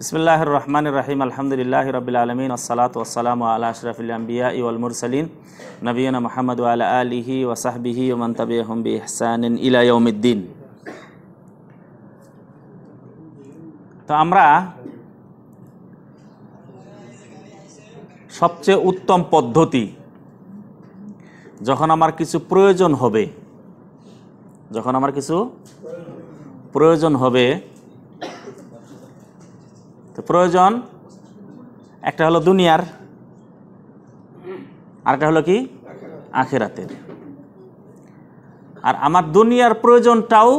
বিসমিল্লাহ রহমান রাহিম আলহামদুলিল্লাহ রবিল আলমিন আসসালাত ওসালাম আল্লাহ আশরফুলাম্বিয়া আম্বিয়া ইউল মুরসালিন নবীন মাহমদ আল আলিহি ওসাহবিহি ওমান তবি হমবি হসান ইলায়ুদ্দিন তো আমরা সবচেয়ে উত্তম পদ্ধতি যখন আমার কিছু প্রয়োজন হবে যখন আমার কিছু প্রয়োজন হবে তো প্রয়োজন একটা হলো দুনিয়ার আরেকটা হলো কি আখেরাতের আর আমার দুনিয়ার প্রয়োজনটাও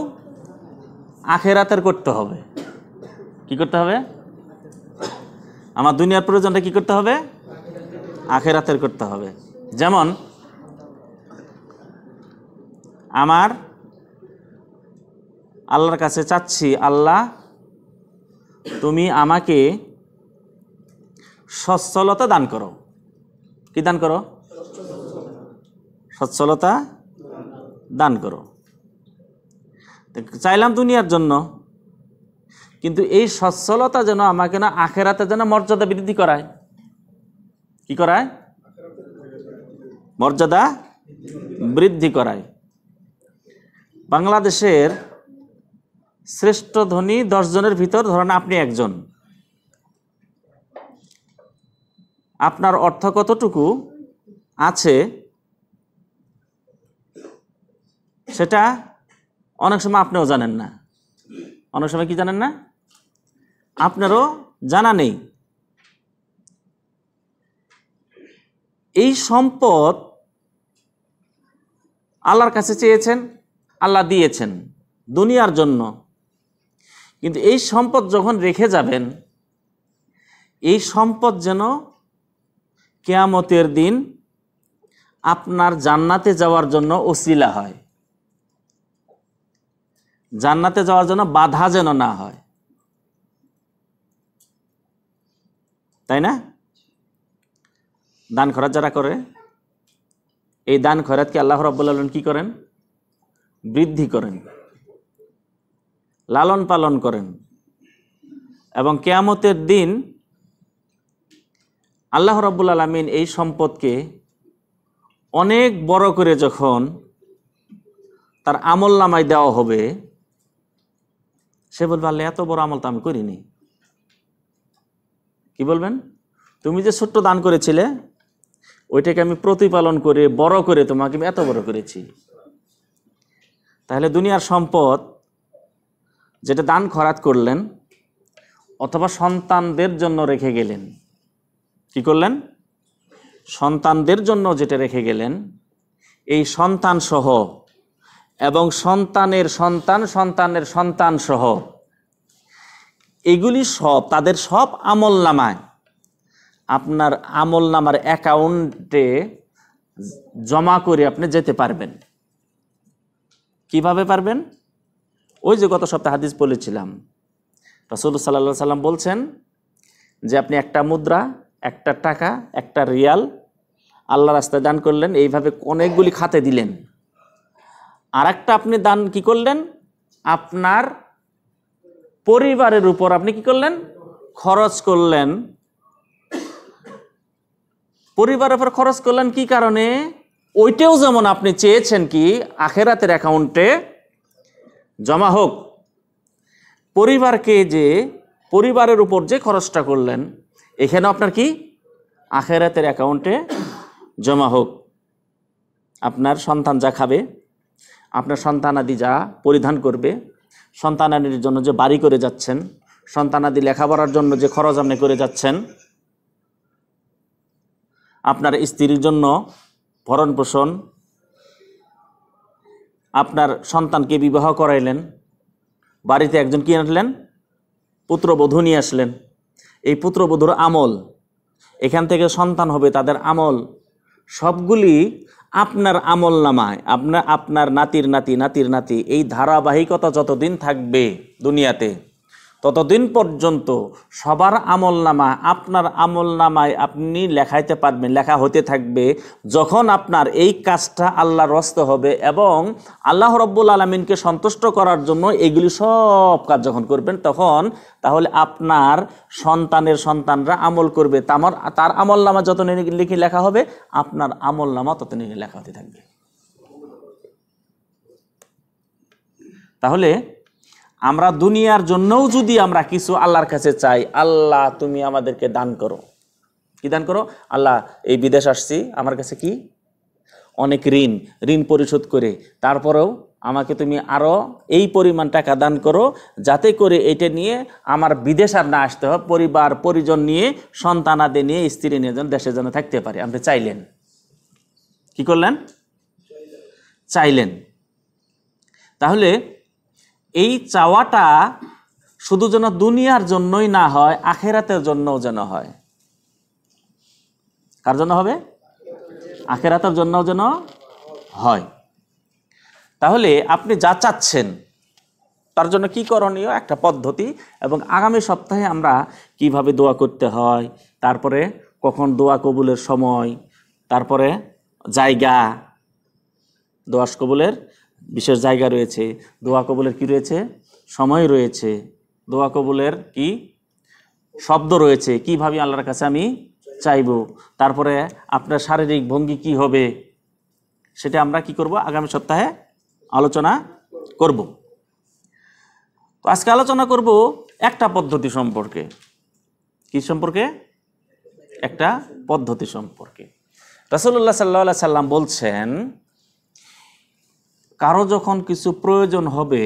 আখেরাতের করতে হবে কি করতে হবে আমার দুনিয়ার প্রয়োজনটা কি করতে হবে আখেরাতের করতে হবে যেমন আমার আল্লাহর কাছে চাচ্ছি আল্লাহ তুমি আমাকে সচ্ছলতা দান করো কি দান করো সচ্ছলতা দান করো চাইলাম দুনিয়ার জন্য কিন্তু এই সচ্ছলতা যেন আমাকে না আখেরাতে যেন মর্যাদা বৃদ্ধি করায় কি করায় মর্যাদা বৃদ্ধি করায় বাংলাদেশের শ্রেষ্ঠ ধনী দশজনের ভিতর ধরেন আপনি একজন আপনার অর্থ কতটুকু আছে সেটা অনেক সময় আপনিও জানেন না অনেক সময় কি জানেন না আপনারও জানা নেই এই সম্পদ আল্লাহর কাছে চেয়েছেন আল্লাহ দিয়েছেন দুনিয়ার জন্য কিন্তু এই সম্পদ যখন রেখে যাবেন এই সম্পদ যেন কেয়ামতের দিন আপনার জান্নাতে যাওয়ার জন্য অশিলা হয় জান্নাতে যাওয়ার জন্য বাধা যেন না হয় তাই না দান খরাত যারা করে এই দান খরাতকে আল্লাহ রব্বুল আলম কী করেন বৃদ্ধি করেন লালন পালন করেন এবং কেয়ামতের দিন আল্লাহ রাবুল আলমিন এই সম্পদকে অনেক বড় করে যখন তার আমল নামায় দেওয়া হবে সে বলবে আল্লাহ এত বড় আমল তো আমি করিনি কি বলবেন তুমি যে ছোট্ট দান করেছিলে ওইটাকে আমি প্রতিপালন করে বড় করে তোমাকে আমি এত বড় করেছি তাহলে দুনিয়ার সম্পদ যেটা দান খরাত করলেন অথবা সন্তানদের জন্য রেখে গেলেন কি করলেন সন্তানদের জন্য যেটা রেখে গেলেন এই সন্তান সহ এবং সন্তানের সন্তান সন্তানের সন্তান সহ এগুলি সব তাদের সব আমল নামায় আপনার আমল নামার অ্যাকাউন্টে জমা করে আপনি যেতে পারবেন কিভাবে পারবেন ওই যে গত সপ্তাহে হাদিস বলেছিলাম রসুল সাল্লা সাল্লাম বলছেন যে আপনি একটা মুদ্রা একটা টাকা একটা রিয়াল আল্লাহ রাস্তায় দান করলেন এইভাবে অনেকগুলি খাতে দিলেন আর একটা আপনি দান কি করলেন আপনার পরিবারের উপর আপনি কি করলেন খরচ করলেন পরিবারের উপর খরচ করলেন কি কারণে ওইটাও যেমন আপনি চেয়েছেন কি আখেরাতের অ্যাকাউন্টে জমা হোক পরিবারকে যে পরিবারের উপর যে খরচটা করলেন এখানে আপনার কি আখেরাতের অ্যাকাউন্টে জমা হোক আপনার সন্তান যা খাবে আপনার সন্তানাদি যা পরিধান করবে সন্তানাদির জন্য যে বাড়ি করে যাচ্ছেন সন্তানাদি লেখাপড়ার জন্য যে খরচ আপনি করে যাচ্ছেন আপনার স্ত্রীর জন্য ভরণ পোষণ আপনার সন্তানকে বিবাহ করাইলেন বাড়িতে একজন কি আনলেন পুত্রবধূ নিয়ে আসলেন এই পুত্রবধূর আমল এখান থেকে সন্তান হবে তাদের আমল সবগুলি আপনার আমল নামায় আপনার আপনার নাতির নাতি নাতির নাতি এই ধারাবাহিকতা যতদিন থাকবে দুনিয়াতে ততদিন পর্যন্ত সবার আমল নামা আপনার আমল নামায় আপনি লেখাইতে পারবেন লেখা হতে থাকবে যখন আপনার এই কাজটা আল্লাহর রস্ত হবে এবং আল্লাহ রব্বুল আলমিনকে সন্তুষ্ট করার জন্য এগুলি সব কাজ যখন করবেন তখন তাহলে আপনার সন্তানের সন্তানরা আমল করবে তামার তার আমল নামা যত লিখে লেখা হবে আপনার আমল নামা তত লেখা হতে থাকবে তাহলে আমরা দুনিয়ার জন্যও যদি আমরা কিছু আল্লাহর কাছে চাই আল্লাহ তুমি আমাদেরকে দান করো কি দান করো আল্লাহ এই বিদেশ আসছি আমার কাছে কি অনেক ঋণ ঋণ পরিশোধ করে তারপরেও আমাকে তুমি আরও এই পরিমাণ টাকা দান করো যাতে করে এটা নিয়ে আমার বিদেশ আর না আসতে হবে পরিবার পরিজন নিয়ে সন্তানাদের নিয়ে স্ত্রী নিয়ে যেন দেশে যেন থাকতে পারে আপনি চাইলেন কি করলেন চাইলেন তাহলে এই চাওয়াটা শুধু যেন দুনিয়ার জন্যই না হয় আখেরাতের জন্যও যেন হয় কার জন্য হবে আখেরাতের জন্যও যেন হয় তাহলে আপনি যা চাচ্ছেন তার জন্য কি করণীয় একটা পদ্ধতি এবং আগামী সপ্তাহে আমরা কিভাবে দোয়া করতে হয় তারপরে কখন দোয়া কবুলের সময় তারপরে জায়গা দোয়াস কবুলের বিশেষ জায়গা রয়েছে দোয়া কবলের কি রয়েছে সময় রয়েছে দোয়া কবুলের কি শব্দ রয়েছে কীভাবে আল্লাহর কাছে আমি চাইব তারপরে আপনার শারীরিক ভঙ্গি কি হবে সেটা আমরা কি করব আগামী সপ্তাহে আলোচনা করব তো আজকে আলোচনা করব একটা পদ্ধতি সম্পর্কে কি সম্পর্কে একটা পদ্ধতি সম্পর্কে রাসুল্লাহ সাল্লা সাল্লাম বলছেন কারো যখন কিছু প্রয়োজন হবে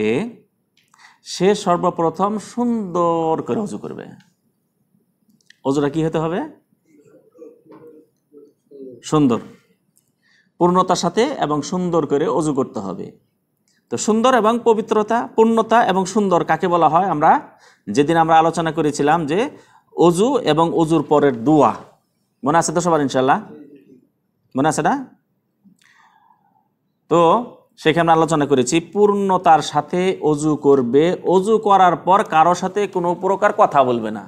সে সর্বপ্রথম সুন্দর করে অজু করবে অজুরা কি হতে হবে সুন্দর পূর্ণতার সাথে এবং সুন্দর করে অজু করতে হবে তো সুন্দর এবং পবিত্রতা পূর্ণতা এবং সুন্দর কাকে বলা হয় আমরা যেদিন আমরা আলোচনা করেছিলাম যে অজু এবং অজুর পরের দোয়া মনে আছে তো সবার ইনশাল্লাহ মনে আছে না তো সেখানে আলোচনা করেছি পূর্ণতার সাথে অজু করবে অজু করার পর কারো সাথে কোনো প্রকার কথা বলবে না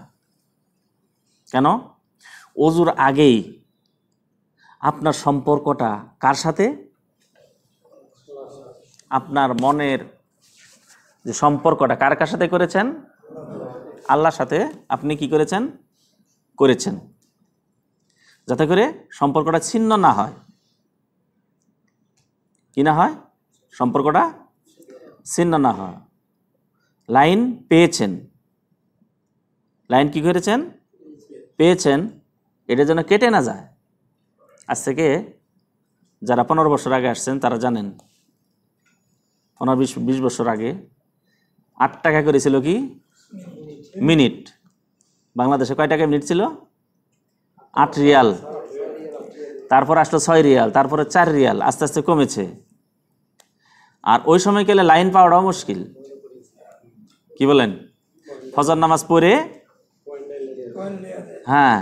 কেন অজুর আগেই আপনার সম্পর্কটা কার সাথে আপনার মনের যে সম্পর্কটা কার কার সাথে করেছেন আল্লাহর সাথে আপনি কি করেছেন করেছেন যাতে করে সম্পর্কটা ছিন্ন না হয় কি না হয় সম্পর্কটা ছিন্ন না হওয়া লাইন পেয়েছেন লাইন কি করেছেন পেয়েছেন এটা যেন কেটে না যায় আজ থেকে যারা পনেরো বছর আগে আসছেন তারা জানেন পনেরো বিশ বিশ বছর আগে আট টাকা করেছিল কি মিনিট বাংলাদেশে কয় টাকা মিনিট ছিল আট রিয়াল তারপর আসলো ছয় রিয়াল তারপরে চার রিয়াল আস্তে আস্তে কমেছে আর ওই সময় গেলে লাইন পাওয়াটাও মুশকিল কি বলেন ফজর নামাজ পড়ে হ্যাঁ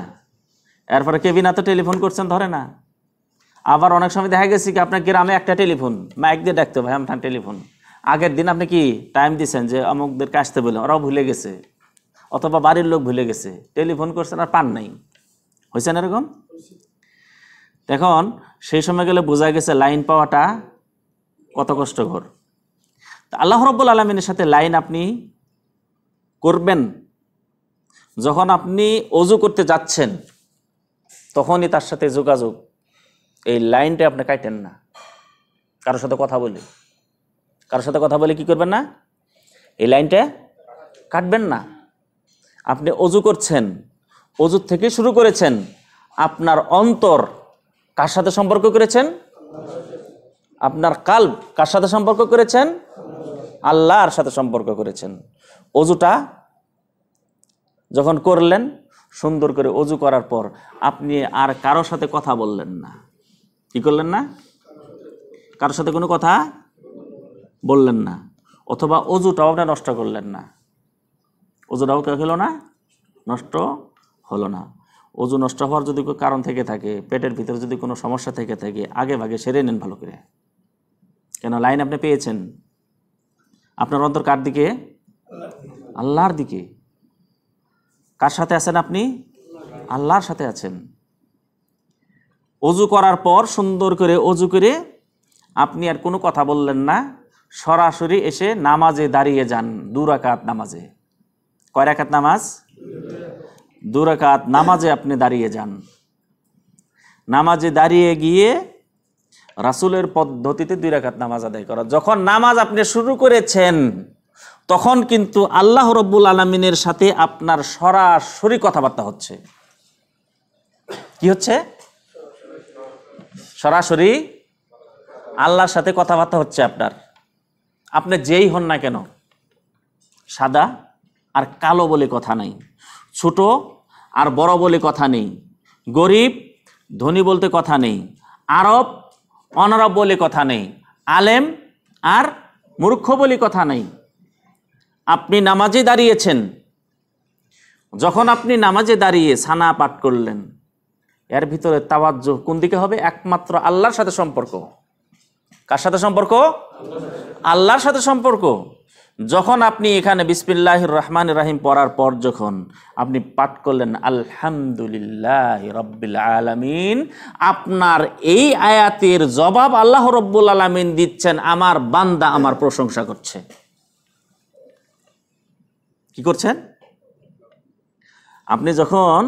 এরপরে কেবিনা তো টেলিফোন করছেন ধরে না আবার অনেক সময় দেখা গেছে কি আপনার গ্রামে একটা টেলিফোন মাইক দিয়ে ডাকতে ভাই আমার টেলিফোন আগের দিন আপনি কি টাইম দিচ্ছেন যে অমুকদেরকে আসতে বলে ওরাও ভুলে গেছে অথবা বাড়ির লোক ভুলে গেছে টেলিফোন করছেন আর পান নাই হয়েছেন এরকম এখন সেই সময় গেলে বোঝা গেছে লাইন পাওয়াটা কত কষ্টকর তো আল্লাহ রব্বুল আলমিনের সাথে লাইন আপনি করবেন যখন আপনি অজু করতে যাচ্ছেন তখনই তার সাথে যোগাযোগ এই লাইনটা আপনি কাটেন না কারোর সাথে কথা বলে কারোর সাথে কথা বলে কি করবেন না এই লাইনটা কাটবেন না আপনি অজু করছেন অজু থেকে শুরু করেছেন আপনার অন্তর কার সাথে সম্পর্ক করেছেন আপনার কাল কার সাথে সম্পর্ক করেছেন আল্লাহর সাথে সম্পর্ক করেছেন অজুটা যখন করলেন সুন্দর করে অজু করার পর আপনি আর কারো সাথে কথা বললেন না কি করলেন না কারোর সাথে কোনো কথা বললেন না অথবা অজুটাও আপনি নষ্ট করলেন না অজুটাও কে হলো না নষ্ট হলো না অজু নষ্ট হওয়ার যদি কারণ থেকে থাকে পেটের ভিতরে যদি কোনো সমস্যা থেকে থাকে আগে ভাগে সেরে নেন ভালো করে কেন লাইন আপনি পেয়েছেন আপনার অন্তর কার দিকে আল্লাহর দিকে কার সাথে আছেন আপনি আল্লাহর সাথে আছেন অজু করার পর সুন্দর করে অজু করে আপনি আর কোনো কথা বললেন না সরাসরি এসে নামাজে দাঁড়িয়ে যান দুরাকাত নামাজে কয়রাকাত নামাজ দুরাকাত নামাজে আপনি দাঁড়িয়ে যান নামাজে দাঁড়িয়ে গিয়ে রাসুলের পদ্ধতিতে দুই রাখাত নামাজ আদায় করা যখন নামাজ আপনি শুরু করেছেন তখন কিন্তু আল্লাহ রব্বুল আলমিনের সাথে আপনার সরাসরি কথাবার্তা হচ্ছে কি হচ্ছে সরাসরি আল্লাহর সাথে কথাবার্তা হচ্ছে আপনার আপনি যেই হন না কেন সাদা আর কালো বলে কথা নেই ছোট আর বড় বলে কথা নেই গরিব ধনী বলতে কথা নেই আরব অনারব বলে কথা নেই আলেম আর মূর্খ বলে কথা নেই আপনি নামাজে দাঁড়িয়েছেন যখন আপনি নামাজে দাঁড়িয়ে সানা পাঠ করলেন এর ভিতরে তাওয়াজ্জ কোন দিকে হবে একমাত্র আল্লাহর সাথে সম্পর্ক কার সাথে সম্পর্ক আল্লাহর সাথে সম্পর্ক যখন আপনি এখানে বিসমিল্লাহ রহমান রাহিম পড়ার পর যখন আপনি পাঠ করলেন আলহামদুলিল্লাহ রব্বুল আলমিন আপনার এই আয়াতের জবাব আল্লাহ রব্বুল আলমিন দিচ্ছেন আমার বান্দা আমার প্রশংসা করছে কি করছেন আপনি যখন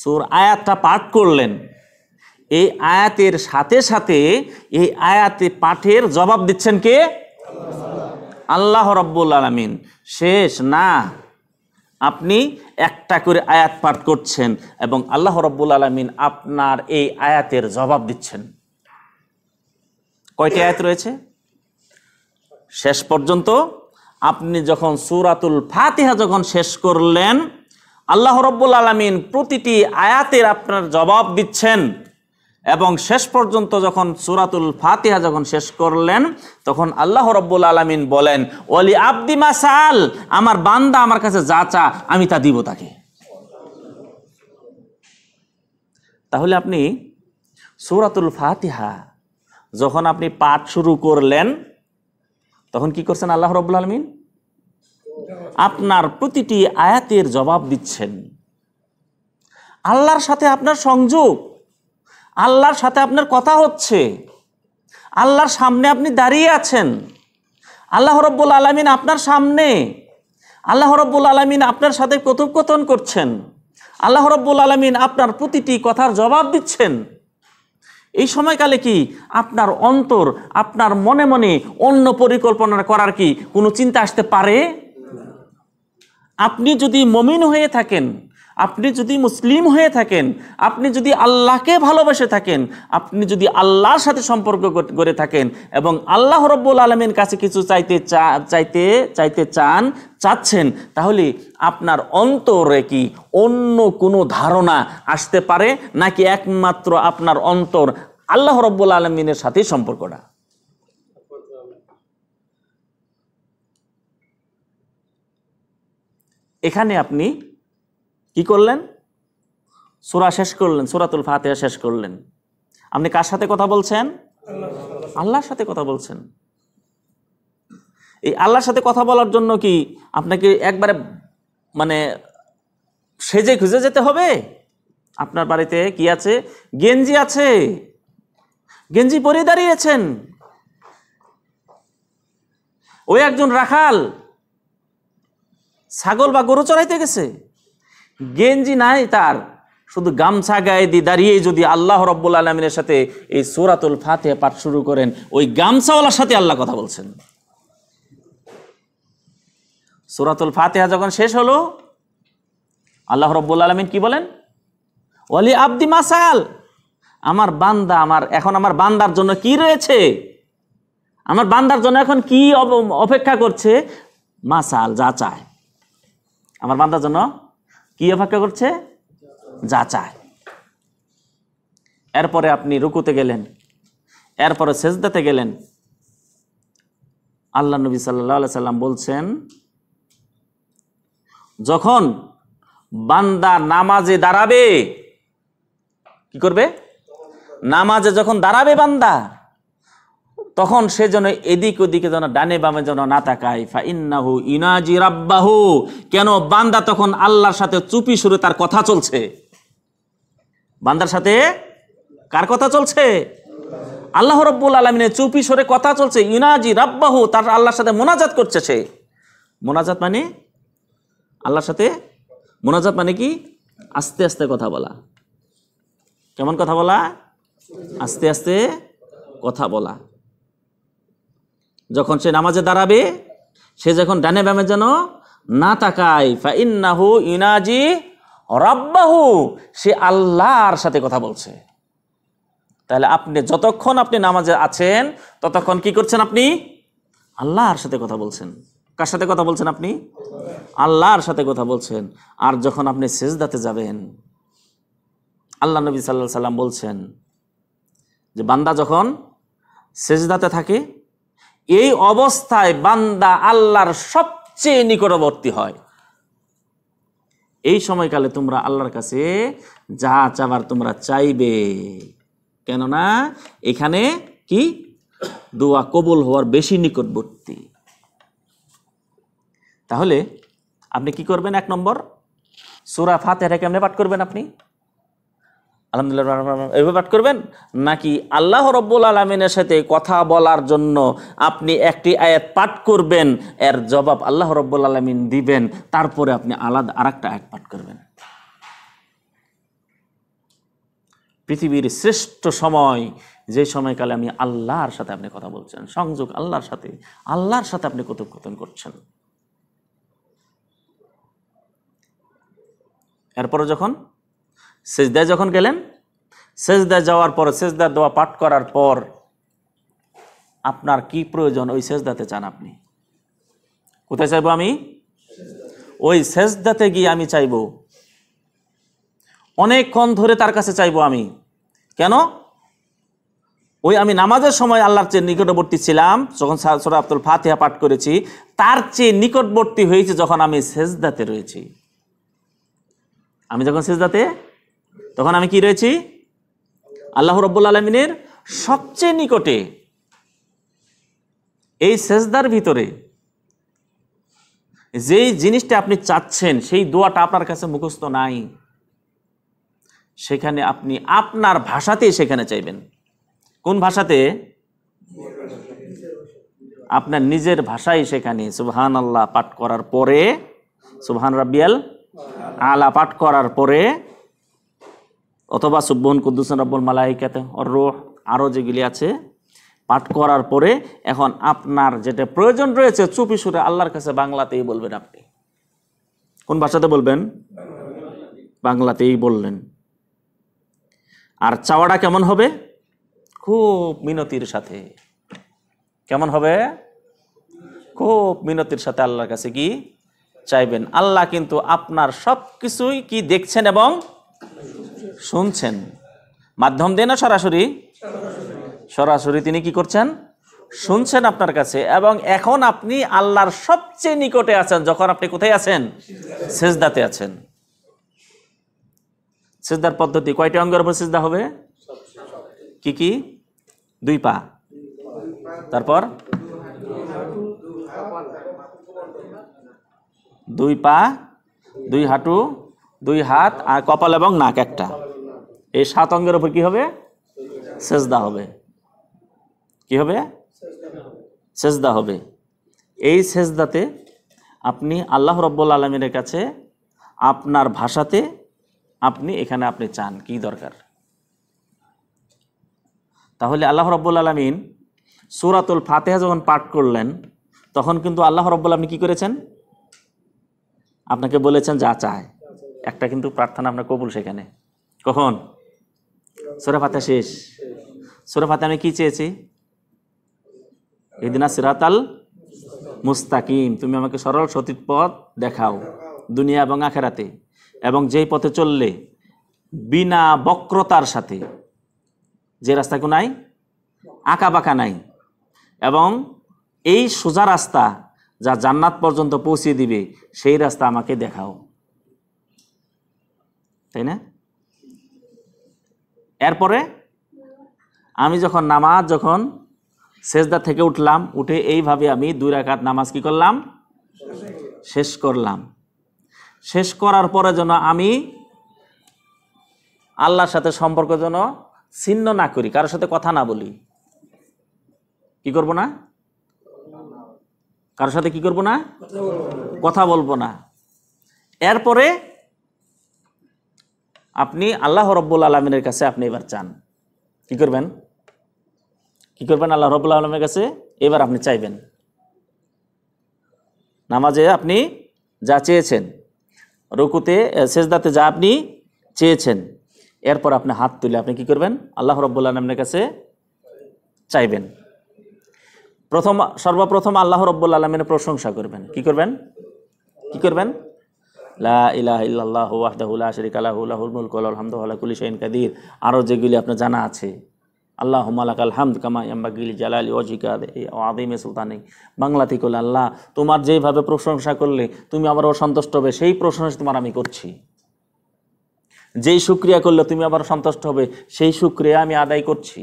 সুর আয়াতটা পাঠ করলেন এই আয়াতের সাথে সাথে এই আয়াতে পাঠের জবাব দিচ্ছেন কে আল্লাহ রব্বুল আলমিন শেষ না আপনি একটা করে আয়াত পাঠ করছেন এবং আল্লাহ রব্বুল আলমিন আপনার এই আয়াতের জবাব দিচ্ছেন কয়টি আয়াত রয়েছে শেষ পর্যন্ত আপনি যখন সুরাতুল ফাতিহা যখন শেষ করলেন আল্লাহ রব্বুল আলমিন প্রতিটি আয়াতের আপনার জবাব দিচ্ছেন এবং শেষ পর্যন্ত যখন সুরাতুল ফাতিহা যখন শেষ করলেন তখন আল্লাহ রব্বুল আলমিন বলেন অলি আব্দি মাসাল আমার বান্দা আমার কাছে যা চা আমি তা দিব তাকে তাহলে আপনি সুরাতুল ফাতিহা যখন আপনি পাঠ শুরু করলেন তখন কি করছেন আল্লাহ রব্বুল আলমিন আপনার প্রতিটি আয়াতের জবাব দিচ্ছেন আল্লাহর সাথে আপনার সংযোগ আল্লাহর সাথে আপনার কথা হচ্ছে আল্লাহর সামনে আপনি দাঁড়িয়ে আছেন আল্লাহ রব্বুল আলমিন আপনার সামনে আল্লাহ রব্বুল আলমিন আপনার সাথে কথোপকথন করছেন আল্লাহ রব্বুল আলমিন আপনার প্রতিটি কথার জবাব দিচ্ছেন এই সময়কালে কি আপনার অন্তর আপনার মনে মনে অন্য পরিকল্পনা করার কি কোনো চিন্তা আসতে পারে আপনি যদি মমিন হয়ে থাকেন আপনি যদি মুসলিম হয়ে থাকেন আপনি যদি আল্লাহকে ভালোবেসে থাকেন আপনি যদি আল্লাহর সাথে সম্পর্ক গড়ে থাকেন এবং আল্লাহ রব্বুল আলমের কাছে কিছু চাইতে চা চাইতে চাইতে চান চাচ্ছেন তাহলে আপনার অন্তরে কি অন্য কোনো ধারণা আসতে পারে নাকি একমাত্র আপনার অন্তর আল্লাহ রব্বুল আলমিনের সাথে সম্পর্কটা এখানে আপনি কি করলেন সুরা শেষ করলেন সুরাতুল ফাতেহা শেষ করলেন আপনি কার সাথে কথা বলছেন আল্লাহর সাথে কথা বলছেন এই আল্লাহর সাথে কথা বলার জন্য কি আপনাকে একবারে মানে সেজে খুঁজে যেতে হবে আপনার বাড়িতে কি আছে গেঞ্জি আছে গেঞ্জি পরে দাঁড়িয়েছেন ওই একজন রাখাল ছাগল বা গরু চড়াইতে গেছে গেঞ্জি নাই তার শুধু গামছা গায়ে দিয়ে দাঁড়িয়ে যদি আল্লাহ রব্বুল আলমিনের সাথে এই সোরাতুল ফাতে পাঠ শুরু করেন ওই গামছাওয়ালার সাথে আল্লাহ কথা বলছেন সুরাতুল ফাতেহা যখন শেষ হলো আল্লাহ রব্বুল আলমিন কি বলেন অলি আব্দি মাসাল আমার বান্দা আমার এখন আমার বান্দার জন্য কি রয়েছে আমার বান্দার জন্য এখন কি অপেক্ষা করছে মাসাল যা চায় আমার বান্দার জন্য কি অপেক্ষা করছে যা চায় এরপরে আপনি রুকুতে গেলেন এরপরে সেজদাতে গেলেন আল্লাহ নবী সাল্লা সাল্লাম বলছেন যখন বান্দা নামাজে দাঁড়াবে কি করবে নামাজে যখন দাঁড়াবে বান্দা তখন সে যেন এদিক ওদিকে যেন ডানে বামে যেন না তাকায় ফা ইন্নাহু ইনাজি রাব্বাহু কেন বান্দা তখন আল্লাহর সাথে চুপি সুরে তার কথা চলছে বান্দার সাথে কার কথা চলছে আল্লাহ রব্বুল আলমিনের চুপি সরে কথা চলছে ইনাজি রাব্বাহু তার আল্লাহর সাথে মোনাজাত করছে সে মোনাজাত মানে আল্লাহর সাথে মোনাজাত মানে কি আস্তে আস্তে কথা বলা কেমন কথা বলা আস্তে আস্তে কথা বলা যখন সে নামাজে দাঁড়াবে সে যখন ডানে ব্যামে যেন না তাকায় ফাইন্নাহু ইনাজি রব্বাহু সে আল্লাহর সাথে কথা বলছে তাহলে আপনি যতক্ষণ আপনি নামাজে আছেন ততক্ষণ কি করছেন আপনি আল্লাহর সাথে কথা বলছেন কার সাথে কথা বলছেন আপনি আল্লাহর সাথে কথা বলছেন আর যখন আপনি সেজদাতে যাবেন আল্লাহ নবী সাল্লাহ সাল্লাম বলছেন যে বান্দা যখন সেজদাতে থাকে এই অবস্থায় বান্দা আল্লাহর সবচেয়ে নিকটবর্তী হয় এই সময়কালে তোমরা আল্লাহর কাছে যা চাবার তোমরা চাইবে কেননা এখানে কি দোয়া কবুল হওয়ার বেশি নিকটবর্তী তাহলে আপনি কি করবেন এক নম্বর সুরা ফাতে কেমনে পাঠ করবেন আপনি আলহামদুলিল্লাহ এভাবে পাঠ করবেন নাকি আল্লাহ রব্বুল আলমিনের সাথে কথা বলার জন্য আপনি একটি আয়াত পাঠ করবেন এর জবাব আল্লাহ রব্বুল আলমিন দিবেন তারপরে আপনি আলাদা আর একটা আয়াত পাঠ করবেন পৃথিবীর শ্রেষ্ঠ সময় যে সময়কালে আমি আল্লাহর সাথে আপনি কথা বলছেন সংযোগ আল্লাহর সাথে আল্লাহর সাথে আপনি কথোপকথন করছেন এরপরে যখন সেজদায় যখন গেলেন সেজদায় যাওয়ার পর সেজদা দোয়া পাঠ করার পর আপনার কি প্রয়োজন ওই সেজদাতে চান আপনি কোথায় চাইব আমি ওই সেজদাতে গিয়ে আমি চাইব অনেকক্ষণ ধরে তার কাছে চাইব আমি কেন ওই আমি নামাজের সময় আল্লাহর চেয়ে নিকটবর্তী ছিলাম যখন সরা আব্দুল ফাতিহা পাঠ করেছি তার চেয়ে নিকটবর্তী হয়েছে যখন আমি সেজদাতে রয়েছি আমি যখন সেজদাতে তখন আমি কি রয়েছি আল্লাহ রব্বুল আলমিনের সবচেয়ে নিকটে এই সেজদার ভিতরে যেই জিনিসটা আপনি চাচ্ছেন সেই দোয়াটা আপনার কাছে মুখস্থ নাই সেখানে আপনি আপনার ভাষাতেই সেখানে চাইবেন কোন ভাষাতে আপনার নিজের ভাষাই সেখানে সুবহান আল্লাহ পাঠ করার পরে সুবহান রাব্বিয়াল আলা পাঠ করার পরে অথবা সুব্বন কুদ্দুসন রব্বুল মালাহিকাতে রোহ আরও যেগুলি আছে পাঠ করার পরে এখন আপনার যেটা প্রয়োজন রয়েছে চুপি সুরে আল্লাহর কাছে বাংলাতেই বলবেন আপনি কোন ভাষাতে বলবেন বাংলাতেই বললেন আর চাওয়াটা কেমন হবে খুব মিনতির সাথে কেমন হবে খুব মিনতির সাথে আল্লাহর কাছে কি চাইবেন আল্লাহ কিন্তু আপনার সব কিছুই কি দেখছেন এবং শুনছেন মাধ্যম দিয়ে না সরাসরি সরাসরি তিনি কি করছেন শুনছেন আপনার কাছে এবং এখন আপনি আল্লাহর সবচেয়ে নিকটে আছেন যখন আপনি কোথায় আছেন সেজদাতে আছেন সেজদার পদ্ধতি কয়টি অঙ্গের উপর সেজদা হবে কি কি দুই পা তারপর দুই পা দুই হাঁটু দুই হাত আর কপাল এবং নাক একটা এই সাত অঙ্গের উপর কি হবে সেজদা হবে কি হবে সেজদা হবে এই সেজদাতে আপনি আল্লাহ রব্বুল আলমিনের কাছে আপনার ভাষাতে আপনি এখানে আপনি চান কি দরকার তাহলে আল্লাহ রব্বুল আলমিন সুরাতুল ফাতেহা যখন পাঠ করলেন তখন কিন্তু আল্লাহ রব্বুল আপনি কী করেছেন আপনাকে বলেছেন যা চায় একটা কিন্তু প্রার্থনা আপনার কবুল সেখানে কখন সোরা ফাতা শেষ সোরা ফাতে আমি কী চেয়েছি এদিনা সিরাতাল মুস্তাকিম তুমি আমাকে সরল সতীর পথ দেখাও দুনিয়া এবং আখেরাতে এবং যেই পথে চললে বিনা বক্রতার সাথে যে রাস্তা নাই আঁকা বাঁকা নাই এবং এই সোজা রাস্তা যা জান্নাত পর্যন্ত পৌঁছে দিবে সেই রাস্তা আমাকে দেখাও তাই না এরপরে আমি যখন নামাজ যখন সেজদা থেকে উঠলাম উঠে এইভাবে আমি দুই রাখাত নামাজ কি করলাম শেষ করলাম শেষ করার পরে যেন আমি আল্লাহর সাথে সম্পর্ক যেন ছিন্ন না করি কারোর সাথে কথা না বলি কি করব না কারোর সাথে কি করব না কথা বলবো না এরপরে আপনি আল্লাহ রব্বুল আলমিনের কাছে আপনি এবার চান কি করবেন কি করবেন আল্লাহ রব আলমের কাছে এবার আপনি চাইবেন নামাজে আপনি যা চেয়েছেন রকুতে সেজদাতে যা আপনি চেয়েছেন এরপর আপনি হাত তুলে আপনি কি করবেন আল্লাহ রব্বুল আলমের কাছে চাইবেন প্রথম সর্বপ্রথম আল্লাহ রব্বুল আলমের প্রশংসা করবেন কি করবেন কি করবেন লা ইলাহ কাদির আরও যেগুলি আপনার জানা আছে আল্লাহ হুমালাক হামদ কামা ইম্বা গিলি জালালি অজিকা আদিমে সুলতানি থেকে বলে আল্লাহ তোমার যেভাবে প্রশংসা করলে তুমি আবার অসন্তুষ্ট হবে সেই প্রশংসা তোমার আমি করছি যেই সুক্রিয়া করলে তুমি আবার সন্তুষ্ট হবে সেই সুক্রিয়া আমি আদায় করছি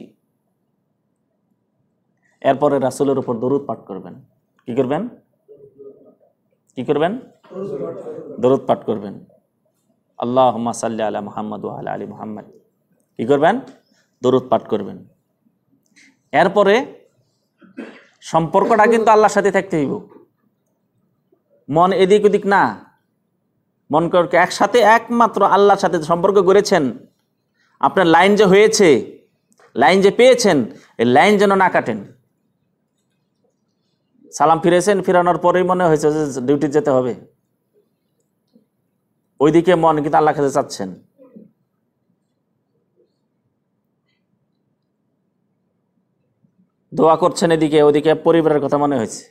এরপরে রাসুলের উপর দরুদ পাঠ করবেন কি করবেন কি করবেন দরুদ পাঠ করবেন আল্লাহ সাল্লি আলা মোহাম্মদ আল্লাহ আলী মোহাম্মদ কী করবেন দরুদ পাঠ করবেন এরপরে সম্পর্কটা কিন্তু আল্লাহর সাথে থাকতে হইব মন এদিক ওদিক না মন করকে একসাথে একমাত্র আল্লাহর সাথে সম্পর্ক করেছেন আপনার লাইন যে হয়েছে লাইন যে পেয়েছেন এই লাইন যেন না কাটেন সালাম ফিরেছেন ফিরানোর পরেই মনে হয়েছে যে ডিউটি যেতে হবে ওইদিকে মন কিন্তু আল্লাহ খেতে চাচ্ছেন দোয়া করছেন এদিকে ওদিকে পরিবারের কথা মনে হয়েছে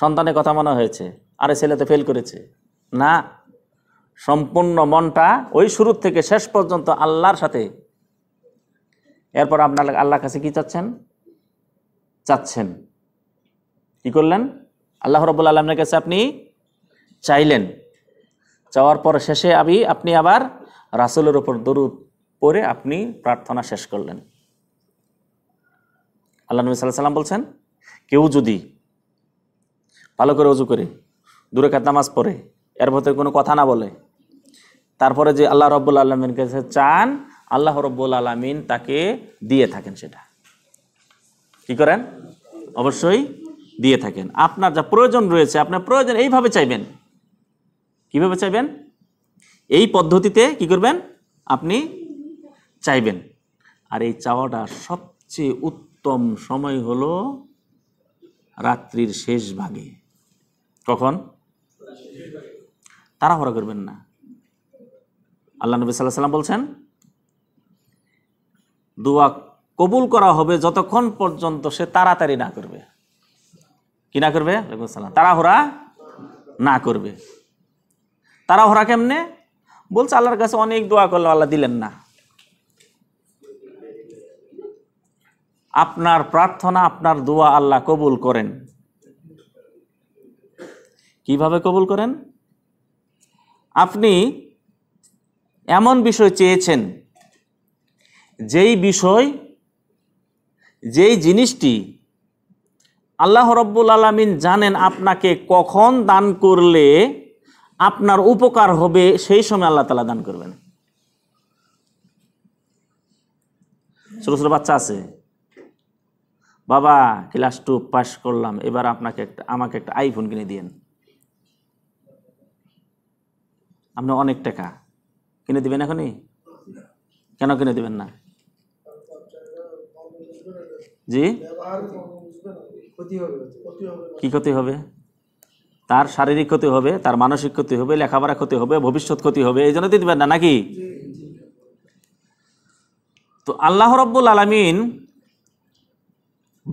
সন্তানের কথা মনে হয়েছে আরে ছেলে তো ফেল করেছে না সম্পূর্ণ মনটা ওই শুরুর থেকে শেষ পর্যন্ত আল্লাহর সাথে এরপর আপনার আল্লাহ কাছে কি চাচ্ছেন চাচ্ছেন কি করলেন আল্লাহ রব আলমের কাছে আপনি চাইলেন চাওয়ার পর শেষে আমি আপনি আবার রাসুলের ওপর দরুদ পরে আপনি প্রার্থনা শেষ করলেন আল্লাহ নবী সাল্লাহ সাল্লাম বলছেন কেউ যদি ভালো করে উজু করে দূরে কাতামাজ পরে পড়ে এর ভেতরে কোনো কথা না বলে তারপরে যে আল্লাহ রব্বুল আলমিন কাছে চান আল্লাহ রব্বুল আলমিন তাকে দিয়ে থাকেন সেটা কি করেন অবশ্যই দিয়ে থাকেন আপনার যা প্রয়োজন রয়েছে আপনার প্রয়োজন এইভাবে চাইবেন কিভাবে চাইবেন এই পদ্ধতিতে কি করবেন আপনি চাইবেন আর এই চাওয়াটা সবচেয়ে উত্তম সময় হলো রাত্রির শেষ ভাগে কখন তাড়াহড়া করবেন না আল্লাহ নবী সাল্লাহ সাল্লাম বলছেন দোয়া কবুল করা হবে যতক্ষণ পর্যন্ত সে তাড়াতাড়ি না করবে কি না করবে সালাম তাড়াহুড়া না করবে তাড়াহুড়া কেমনে বলছে আল্লাহর কাছে অনেক দোয়া করলো আল্লাহ দিলেন না আপনার প্রার্থনা আপনার দোয়া আল্লাহ কবুল করেন কিভাবে কবুল করেন আপনি এমন বিষয় চেয়েছেন যেই বিষয় যেই জিনিসটি আল্লাহ রব্বুল আলমিন জানেন আপনাকে কখন দান করলে আপনার উপকার হবে সেই সময় আল্লাহ তালা দান করবেন ছোটো ছোটো বাচ্চা আছে বাবা ক্লাস টু পাস করলাম এবার আপনাকে একটা আমাকে একটা আইফোন কিনে দিয়েন আপনি অনেক টাকা কিনে দিবেন এখনই কেন কিনে দিবেন না জি কি ক্ষতি হবে তার শারীরিক ক্ষতি হবে তার মানসিক ক্ষতি হবে লেখাপড়া ক্ষতি হবে ভবিষ্যৎ ক্ষতি হবে এই জন্য দিতে না নাকি তো আল্লাহ রব্বুল আলমিন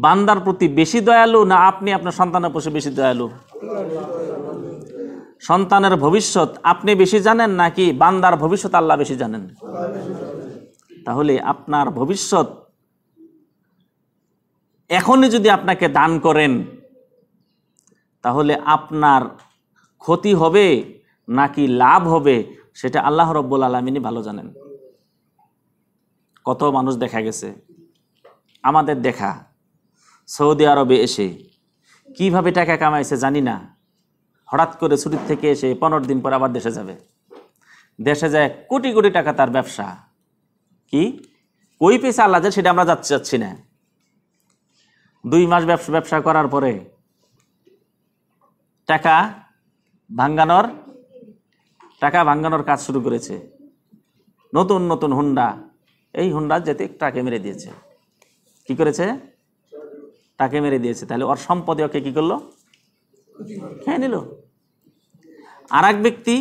বান্দার প্রতি বেশি দয়ালু না আপনি আপনার সন্তানের প্রতি বেশি দয়ালু সন্তানের ভবিষ্যৎ আপনি বেশি জানেন নাকি বান্দার ভবিষ্যৎ আল্লাহ বেশি জানেন তাহলে আপনার ভবিষ্যৎ এখনই যদি আপনাকে দান করেন তাহলে আপনার ক্ষতি হবে নাকি লাভ হবে সেটা আল্লাহ রব্বুল আলমিনই ভালো জানেন কত মানুষ দেখা গেছে আমাদের দেখা সৌদি আরবে এসে কিভাবে টাকা কামাইছে জানি না হঠাৎ করে ছুটির থেকে এসে পনেরো দিন পর আবার দেশে যাবে দেশে যায় কোটি কোটি টাকা তার ব্যবসা কি কই পেয়েছে আল্লাহ সেটা আমরা যাচ্ছি যাচ্ছি না দুই মাস ব্যবসা ব্যবসা করার পরে টাকা ভাঙ্গানোর টাকা ভাঙ্গানোর কাজ শুরু করেছে নতুন নতুন হুন্ডা এই হুন্ডা যেতে টাকে মেরে দিয়েছে কি করেছে টাকে মেরে দিয়েছে তাহলে ওর সম্পদে ওকে কী করলো খেয়ে নিল আর এক ব্যক্তি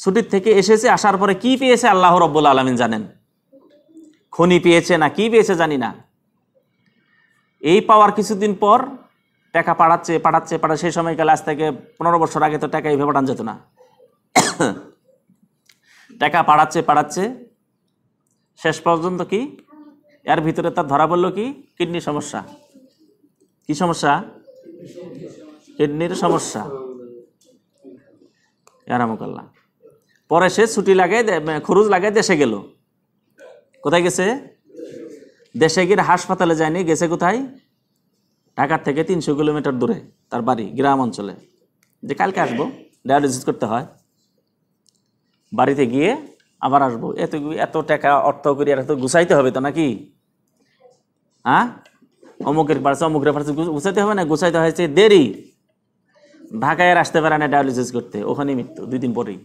ছুটির থেকে এসেছে আসার পরে কি পেয়েছে আল্লাহ রব্বুল আলমিন জানেন খনি পেয়েছে না কি পেয়েছে জানি না এই পাওয়ার কিছুদিন পর টাকা পাঠাচ্ছে পাঠাচ্ছে পাঠা সেই সময়কালে আজ থেকে পনেরো বছর আগে তো টাকা এইভাবে পাঠান যেত না টাকা পাঠাচ্ছে পাঠাচ্ছে শেষ পর্যন্ত কি এর ভিতরে তার ধরা পড়লো কি কিডনি সমস্যা কি সমস্যা কিডনির সমস্যা ইয়ারামুকাল্লা পরে সে ছুটি লাগে খরচ লাগে দেশে গেল কোথায় গেছে দেশে গিয়ে হাসপাতালে যায়নি গেছে কোথায় ঢাকার থেকে তিনশো কিলোমিটার দূরে তার বাড়ি গ্রাম অঞ্চলে যে কালকে আসবো ডায়ালিসিস করতে হয় বাড়িতে গিয়ে আবার আসবো এত এত টাকা অর্থ করি আর এত গুছাইতে হবে তো নাকি হ্যাঁ অমুকের পার্সে অমুকের পার্সে গুছাইতে হবে না গুছাইতে হয়েছে দেরি ঢাকায় আর আসতে পারে না ডায়ালিসিস করতে ওখানেই মৃত্যু দুই দিন পরেই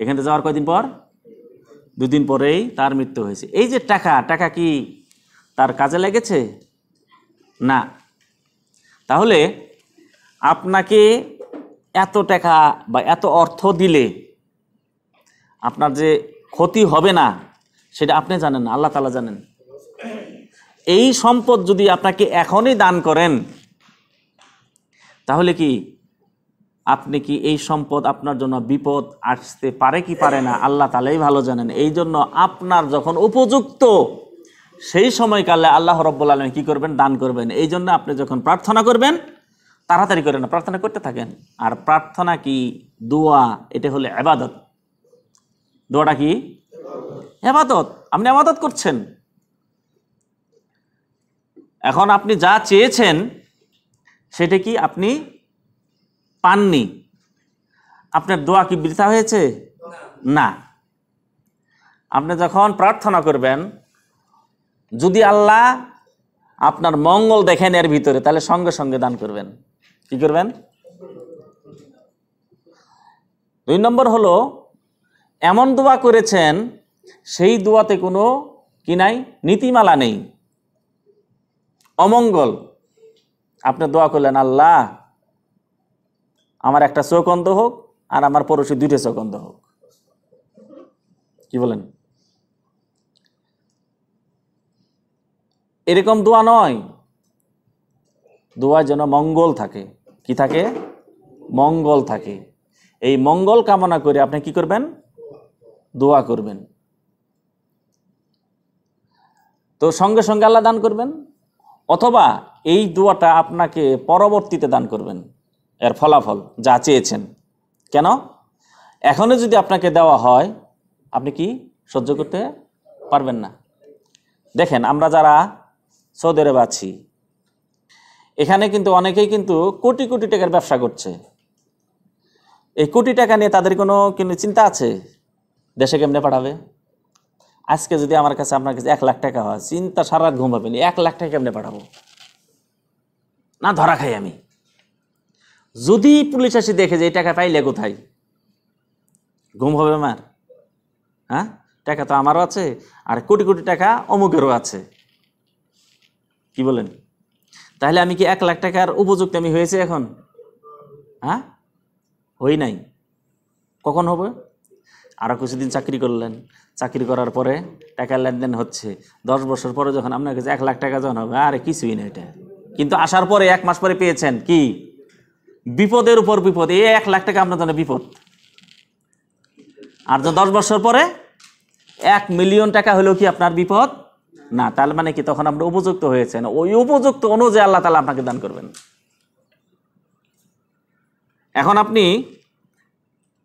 এখানে যাওয়ার কয়দিন পর দুদিন পরেই তার মৃত্যু হয়েছে এই যে টাকা টাকা কি তার কাজে লেগেছে না তাহলে আপনাকে এত টাকা বা এত অর্থ দিলে আপনার যে ক্ষতি হবে না সেটা আপনি জানেন না আল্লাহ তালা জানেন এই সম্পদ যদি আপনাকে এখনই দান করেন তাহলে কি আপনি কি এই সম্পদ আপনার জন্য বিপদ আসতে পারে কি পারে না আল্লাহ তালাই ভালো জানেন এই জন্য আপনার যখন উপযুক্ত সেই সময়কালে আল্লাহ রব্বুল আলমী কী করবেন দান করবেন এই জন্য আপনি যখন প্রার্থনা করবেন তাড়াতাড়ি করেন না প্রার্থনা করতে থাকেন আর প্রার্থনা কি দোয়া এটা হলো আবাদত দোয়াটা কি আবাদত আপনি আবাদত করছেন এখন আপনি যা চেয়েছেন সেটা কি আপনি পাননি আপনার দোয়া কি বৃথা হয়েছে না আপনি যখন প্রার্থনা করবেন যদি আল্লাহ আপনার মঙ্গল দেখেন এর ভিতরে তাহলে সঙ্গে সঙ্গে দান করবেন কি করবেন দুই নম্বর হলো এমন দোয়া করেছেন সেই দোয়াতে কোনো কি নাই নীতিমালা নেই অমঙ্গল আপনি দোয়া করলেন আল্লাহ আমার একটা চোখ অন্ধ হোক আর আমার পড়োশী দুইটা চোখ অন্ধ হোক কি বলেন এরকম দোয়া নয় দোয়া যেন মঙ্গল থাকে কি থাকে মঙ্গল থাকে এই মঙ্গল কামনা করে আপনি কি করবেন দোয়া করবেন তো সঙ্গে সঙ্গে আল্লাহ দান করবেন অথবা এই দোয়াটা আপনাকে পরবর্তীতে দান করবেন এর ফলাফল যা চেয়েছেন কেন এখনও যদি আপনাকে দেওয়া হয় আপনি কি সহ্য করতে পারবেন না দেখেন আমরা যারা সৌদি আরব আছি এখানে কিন্তু অনেকেই কিন্তু কোটি কোটি টাকার ব্যবসা করছে এই কোটি টাকা নিয়ে তাদের কোনো কিন্তু চিন্তা আছে দেশে কেমনে পাঠাবে আজকে যদি আমার কাছে আপনার কাছে এক লাখ টাকা হয় চিন্তা সারা ঘুম পাবেন এক লাখ টাকা কেমনে পাঠাবো না ধরা খাই আমি যদি পুলিশ আসি দেখে যে এই টাকা পাইলে কোথায় ঘুম হবে আমার হ্যাঁ টাকা তো আমারও আছে আর কোটি কোটি টাকা অমুকেরও আছে কি বলেন তাহলে আমি কি এক লাখ টাকার উপযুক্ত আমি হয়েছে এখন হ্যাঁ হই নাই কখন হবে আরও কিছুদিন চাকরি করলেন চাকরি করার পরে টাকা লেনদেন হচ্ছে দশ বছর পরে যখন আপনার কাছে এক লাখ টাকা যখন হবে আরে কিছুই না এটা কিন্তু আসার পরে এক মাস পরে পেয়েছেন কি বিপদের উপর বিপদ এই এক লাখ টাকা আপনার জন্য বিপদ আর দশ বছর পরে এক মিলিয়ন টাকা হলেও কি আপনার বিপদ না তার মানে কি তখন আপনি উপযুক্ত হয়েছেন ওই উপযুক্ত অনুযায়ী আল্লাহ তালা আপনাকে দান করবেন এখন আপনি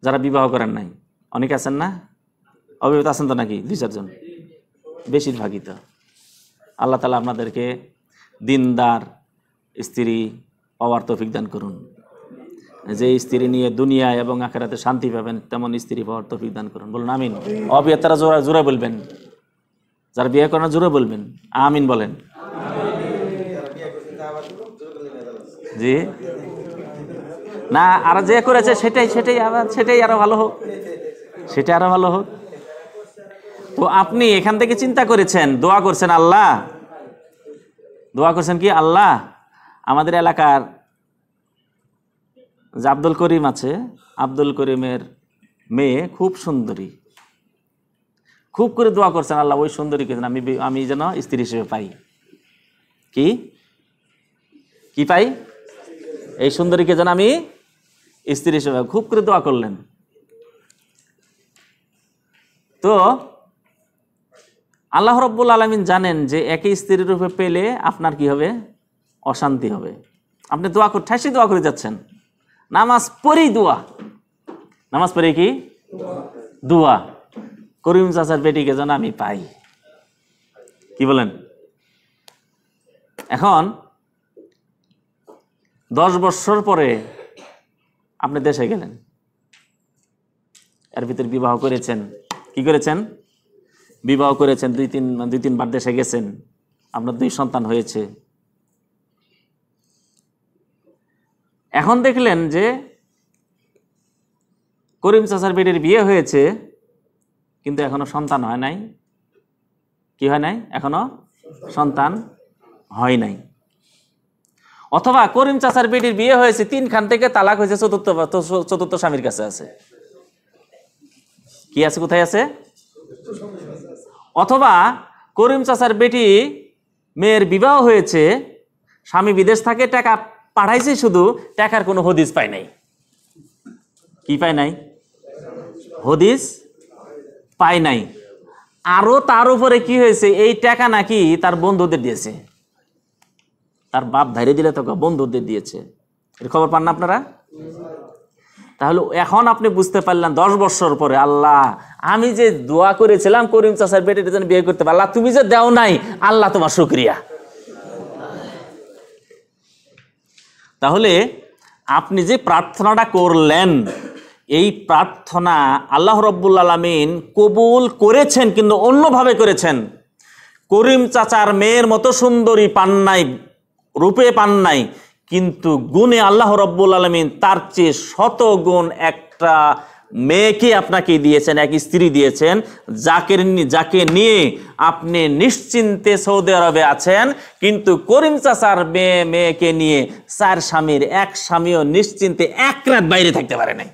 যারা বিবাহ করেন নাই অনেকে আছেন না অবিবাহিত আছেন তো নাকি দুই চারজন বেশিরভাগই তো আল্লাহ তালা আপনাদেরকে দিনদার স্ত্রী পাওয়ার তৌফিক দান করুন যে স্ত্রী নিয়ে দুনিয়া এবং আখেরাতে শান্তি পাবেন তেমন স্ত্রী পাওয়ার তৌফিক দান করুন বলুন আমিন তারা জোরা জোরা বলবেন যার বিয়ে করে জোরে বলবেন আমিন বলেন জি না আর যে করেছে সেটাই সেটাই আবার সেটাই আরো ভালো হোক সেটাই আরো ভালো হোক তো আপনি এখান থেকে চিন্তা করেছেন দোয়া করছেন আল্লাহ দোয়া করছেন কি আল্লাহ আমাদের এলাকার যে আব্দুল করিম আছে আব্দুল করিমের মেয়ে খুব সুন্দরী খুব করে দোয়া করছেন আল্লাহ ওই সুন্দরীকে আমি আমি যেন স্ত্রী হিসেবে পাই কি কি পাই এই সুন্দরীকে যেন আমি স্ত্রী হিসেবে খুব করে দোয়া করলেন তো আল্লাহ রব্বুল আলমিন জানেন যে একই স্ত্রীর রূপে পেলে আপনার কি হবে অশান্তি হবে আপনি দোয়া করে ঠেসি দোয়া করে যাচ্ছেন নামাজ পড়েই দোয়া নামাজ পড়ে কি দোয়া করিম চাচার বেটিকে যেন আমি পাই কি বলেন এখন দশ বছর পরে আপনি দেশে গেলেন এর ভিতরে বিবাহ করেছেন কি করেছেন বিবাহ করেছেন দুই তিন দুই তিনবার দেশে গেছেন আপনার দুই সন্তান হয়েছে এখন দেখলেন যে করিম চাচার বেটির বিয়ে হয়েছে কিন্তু এখনো সন্তান হয় নাই কি হয় নাই এখনো সন্তান হয় নাই অথবা করিম চাচার বেটির বিয়ে হয়েছে তিনখান থেকে তালাক হয়েছে চতুর্থ চতুর্থ স্বামীর কাছে আছে কি আছে কোথায় আছে অথবা করিম চাচার বেটি মেয়ের বিবাহ হয়েছে স্বামী বিদেশ থাকে টাকা পাঠাইছে শুধু টাকার কোনো হদিস পায় নাই কি পায় নাই হদিস পায় নাই আরও তার উপরে কি হয়েছে এই টাকা নাকি তার বন্ধুদের দিয়েছে তার বাপ ধারে দিলে তো বন্ধুদের দিয়েছে এর খবর পান না আপনারা তাহলে এখন আপনি বুঝতে পারলেন দশ বছর পরে আল্লাহ আমি যে দোয়া করেছিলাম করিম চাষার বেটে যেন বিয়ে করতে পারলাম তুমি যে দেও নাই আল্লাহ তোমার শুক্রিয়া তাহলে আপনি যে প্রার্থনাটা করলেন এই প্রার্থনা আল্লাহ রব্বুল আলমিন কবুল করেছেন কিন্তু অন্যভাবে করেছেন করিম চাচার মেয়ের মতো সুন্দরী পান নাই রূপে পান নাই কিন্তু গুণে আল্লাহ রব্বুল আলমিন তার চেয়ে শত গুণ একটা মেয়েকে আপনাকে দিয়েছেন এক স্ত্রী দিয়েছেন যাকে যাকে নিয়ে আপনি নিশ্চিন্তে সৌদি আরবে আছেন কিন্তু করিম চাচার মেয়ে মেয়েকে নিয়ে চার স্বামীর এক স্বামীও নিশ্চিন্তে এক রাত বাইরে থাকতে পারে নাই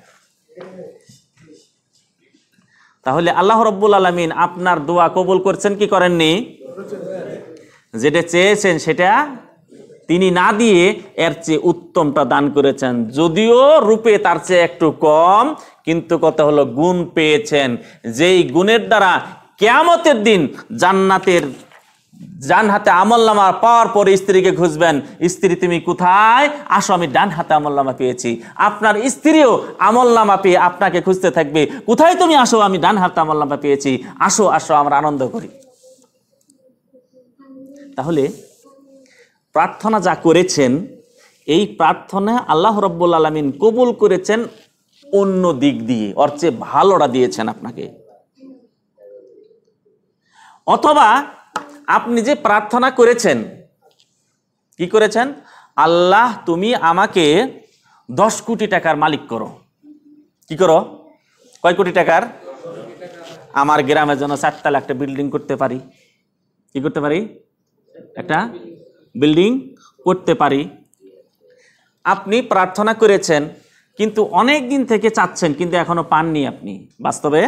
তাহলে আল্লাহ রব্বুল আলমিন আপনার দোয়া কবুল করছেন কি করেননি যেটা চেয়েছেন সেটা তিনি না দিয়ে এর চেয়ে উত্তমটা দান করেছেন যদিও রূপে তার চেয়ে একটু কম কিন্তু কথা হলো গুণ পেয়েছেন যেই গুণের দ্বারা কেয়ামতের দিন জান্নাতের ডান হাতে আমল নামা পাওয়ার পরে স্ত্রীকে খুঁজবেন স্ত্রী তুমি কোথায় আসো আমি ডান হাতে আমল নামা পেয়েছি আপনার স্ত্রীও আমল নামা পেয়ে আপনাকে খুঁজতে থাকবে কোথায় তুমি আসো আমি ডান হাতে আমল নামা পেয়েছি আসো আসো আমরা আনন্দ করি তাহলে প্রার্থনা যা করেছেন এই প্রার্থনা আল্লাহ রব্বুল আলমিন কবুল করেছেন অন্য দিক দিয়ে অর্চে ভালোটা দিয়েছেন আপনাকে অথবা আপনি যে প্রার্থনা করেছেন কি করেছেন আল্লাহ তুমি আমাকে দশ কোটি টাকার মালিক করো কি করো কয় কোটি টাকার আমার গ্রামের জন্য চারতলা একটা বিল্ডিং করতে পারি কি করতে পারি একটা বিল্ডিং করতে পারি আপনি প্রার্থনা করেছেন কিন্তু অনেক দিন থেকে চাচ্ছেন কিন্তু এখনো পাননি আপনি বাস্তবে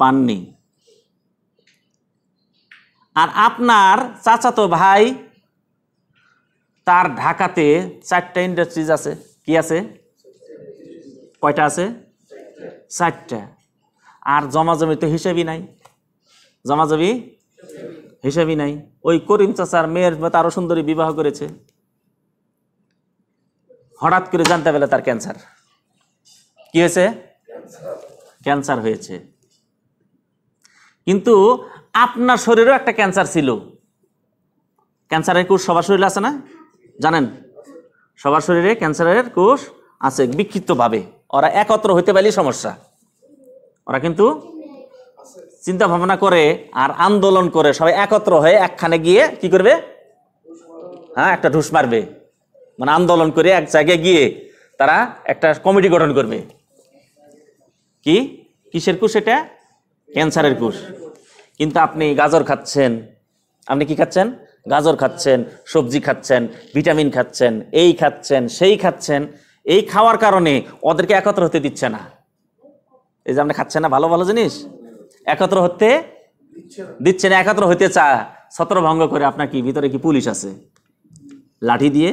পাননি আর আপনার চাচাতো ভাই তার ঢাকাতে চারটা ইন্ডাস্ট্রিজ আছে কি আছে কয়টা আছে চারটা আর জমাজমি তো হিসেবই নাই জমাজমি হিসেবই নাই ওই করিম চাচার মেয়ের আরও সুন্দরী বিবাহ করেছে হঠাৎ করে জানতে পেলে তার ক্যান্সার কি হয়েছে ক্যান্সার হয়েছে কিন্তু আপনার শরীরেও একটা ক্যান্সার ছিল ক্যান্সারের কোষ সবার শরীরে আছে না জানেন সবার শরীরে ক্যান্সারের কোষ আছে বিক্ষিপ্তভাবে ওরা একত্র হইতে পারলেই সমস্যা ওরা কিন্তু চিন্তা ভাবনা করে আর আন্দোলন করে সবাই একত্র হয়ে একখানে গিয়ে কি করবে হ্যাঁ একটা ঢুস মারবে মানে আন্দোলন করে এক জায়গায় গিয়ে তারা একটা কমিটি গঠন করবে কি কিসের কোষ এটা ক্যান্সারের কোষ কিন্তু আপনি গাজর খাচ্ছেন আপনি কি খাচ্ছেন গাজর খাচ্ছেন সবজি খাচ্ছেন ভিটামিন খাচ্ছেন এই খাচ্ছেন সেই খাচ্ছেন এই খাওয়ার কারণে ওদেরকে একত্র হতে দিচ্ছে না এই যে আপনি খাচ্ছেন না ভালো ভালো জিনিস একত্র হতে দিচ্ছে না একত্র হইতে চা ছত্রভঙ্গ করে আপনার কি ভিতরে কি পুলিশ আছে লাঠি দিয়ে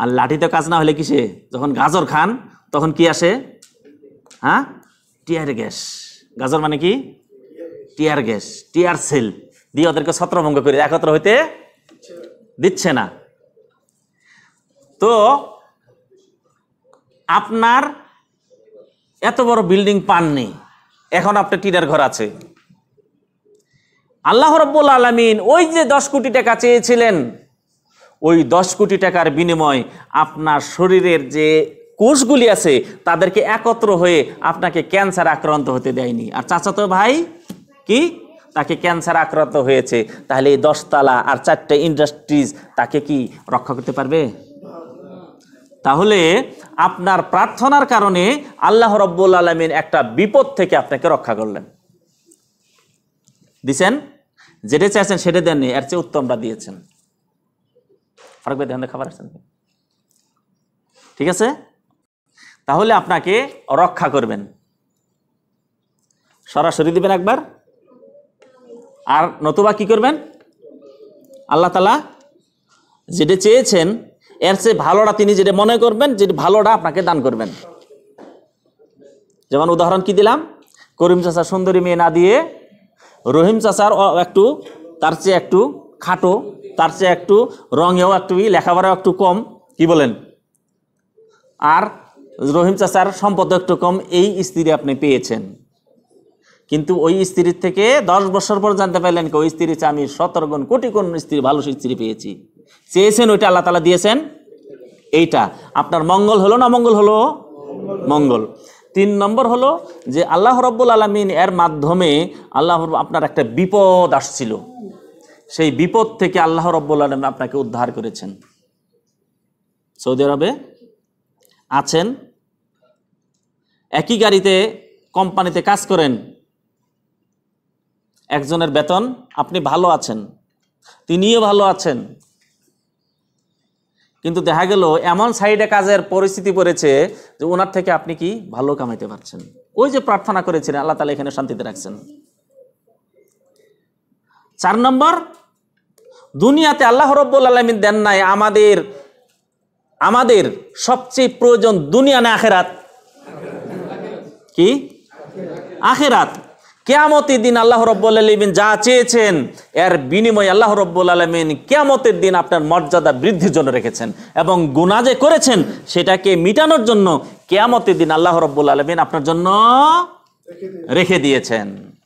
আর লাঠিতে কাজ না হলে কিসে যখন গাজর খান তখন কি আসে হ্যাঁ টিয়ার গ্যাস গাজর মানে কি টিয়ার গ্যাস টিয়ার সেল দিয়ে ওদেরকে ছত্রভঙ্গ করে একত্র হইতে দিচ্ছে না তো আপনার এত বড় বিল্ডিং পাননি এখন আপনার টিনার ঘর আছে আল্লাহ রব্বুল আলমিন ওই যে দশ কোটি টাকা চেয়েছিলেন ওই দশ কোটি টাকার বিনিময় আপনার শরীরের যে কোষগুলি আছে তাদেরকে একত্র হয়ে আপনাকে ক্যান্সার আক্রান্ত হতে দেয়নি আর চাচাতো ভাই কি তাকে ক্যান্সার আক্রান্ত হয়েছে তাহলে এই দশতলা আর চারটে ইন্ডাস্ট্রিজ তাকে কি রক্ষা করতে পারবে তাহলে আপনার প্রার্থনার কারণে আল্লাহ রব্বুল আলমিন একটা বিপদ থেকে আপনাকে রক্ষা করলেন দিছেন যেটা চাইছেন সেটা দেননি এর চেয়ে উত্তমটা দিয়েছেন ফারুক ভাই দেখেন খাবার আসছেন ঠিক আছে তাহলে আপনাকে রক্ষা করবেন সরাসরি দিবেন একবার আর নতুবা কি করবেন আল্লাহ তালা যেটা চেয়েছেন এর চেয়ে ভালোটা তিনি যেটা মনে করবেন যেটা ভালোটা আপনাকে দান করবেন যেমন উদাহরণ কি দিলাম করিম চাষার সুন্দরী মেয়ে না দিয়ে রহিম চাষার একটু তার চেয়ে একটু খাটো তার চেয়ে একটু রঙেও একটু লেখাপড়াও একটু কম কি বলেন আর রহিম চাষার সম্পদ একটু কম এই স্ত্রী আপনি পেয়েছেন কিন্তু ওই স্ত্রীর থেকে দশ বছর পর জানতে পারলেন কি ওই স্ত্রীর আমি সতর্গুণ কোটি কোন স্ত্রী ভালো স্ত্রী পেয়েছি চেয়েছেন ওইটা আল্লাহ তালা দিয়েছেন এইটা আপনার মঙ্গল হলো না মঙ্গল হলো মঙ্গল তিন নম্বর হলো যে আল্লাহ রব্বুল আলমিন এর মাধ্যমে আল্লাহ আপনার একটা বিপদ আসছিল সেই বিপদ থেকে আল্লাহ রব্বুল আলম আপনাকে উদ্ধার করেছেন সৌদি আরবে আছেন একই গাড়িতে কোম্পানিতে কাজ করেন একজনের বেতন আপনি ভালো আছেন তিনিও ভালো আছেন কিন্তু দেখা গেল এমন সাইডে কাজের পরিস্থিতি পড়েছে যে ওনার থেকে আপনি কি ভালো কামাইতে পারছেন ওই যে প্রার্থনা করেছিলেন আল্লাহ তালা এখানে শান্তিতে রাখছেন চার নম্বর দুনিয়াতে আল্লাহ রব্বুল আলমিন দেন নাই আমাদের আমাদের সবচেয়ে প্রয়োজন দুনিয়া না আখেরাত কি আখেরাত কেয়ামতের দিন আল্লাহ রব্বুল আলমিন যা চেয়েছেন এর বিনিময়ে আল্লাহ রব্বুল আলমিন কেয়ামতের দিন আপনার মর্যাদা বৃদ্ধির জন্য রেখেছেন এবং গুণা যে করেছেন সেটাকে মিটানোর জন্য কেয়ামতের দিন আল্লাহ রব্বুল আলমিন আপনার জন্য রেখে দিয়েছেন